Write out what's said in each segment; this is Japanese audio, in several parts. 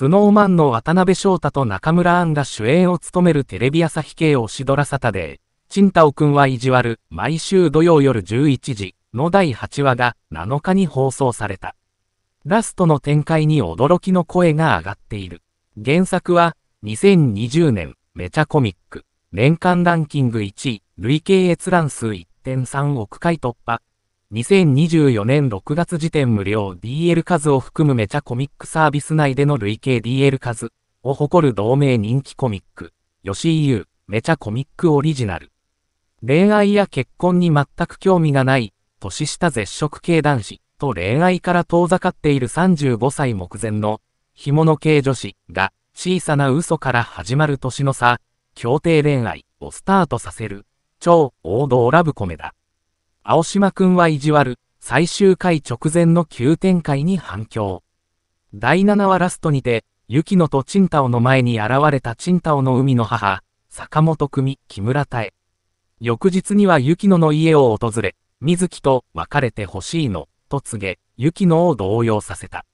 スノーマンの渡辺翔太と中村アンが主演を務めるテレビ朝日系オシドラサタで、ー、チン太オくんは意地悪、毎週土曜夜11時の第8話が7日に放送された。ラストの展開に驚きの声が上がっている。原作は、2020年、めちゃコミック、年間ランキング1位、累計閲覧数1.3億回突破、2024年6月時点無料 DL 数を含むめちゃコミックサービス内での累計 DL 数を誇る同名人気コミック、吉井優、めちゃコミックオリジナル。恋愛や結婚に全く興味がない、年下絶食系男子と恋愛から遠ざかっている35歳目前の、干物系女子が小さな嘘から始まる年の差、協定恋愛をスタートさせる、超王道ラブコメだ。青島くんは意地悪、最終回直前の急展開に反響。第7話ラストにて、雪乃とチンタオの前に現れたチンタオの海の母、坂本組木村多江。翌日には雪乃の家を訪れ、水木と別れてほしいの、と告げ、雪乃を動揺させた。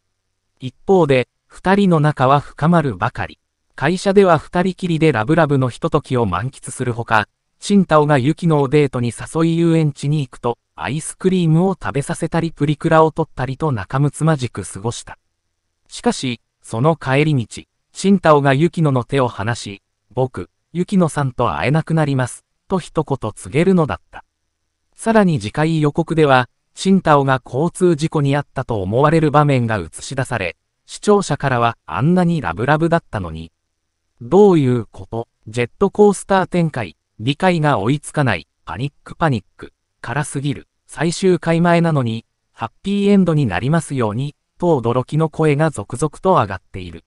一方で、二人の仲は深まるばかり。会社では二人きりでラブラブのひとときを満喫するほか、チンタオがユキのをデートに誘い遊園地に行くと、アイスクリームを食べさせたりプリクラを取ったりと仲睦まじく過ごした。しかし、その帰り道、チンタオがユキノの手を離し、僕、ユキノさんと会えなくなります、と一言告げるのだった。さらに次回予告では、チンタオが交通事故に遭ったと思われる場面が映し出され、視聴者からはあんなにラブラブだったのに。どういうことジェットコースター展開。理解が追いつかない、パニックパニック、辛すぎる、最終回前なのに、ハッピーエンドになりますように、と驚きの声が続々と上がっている。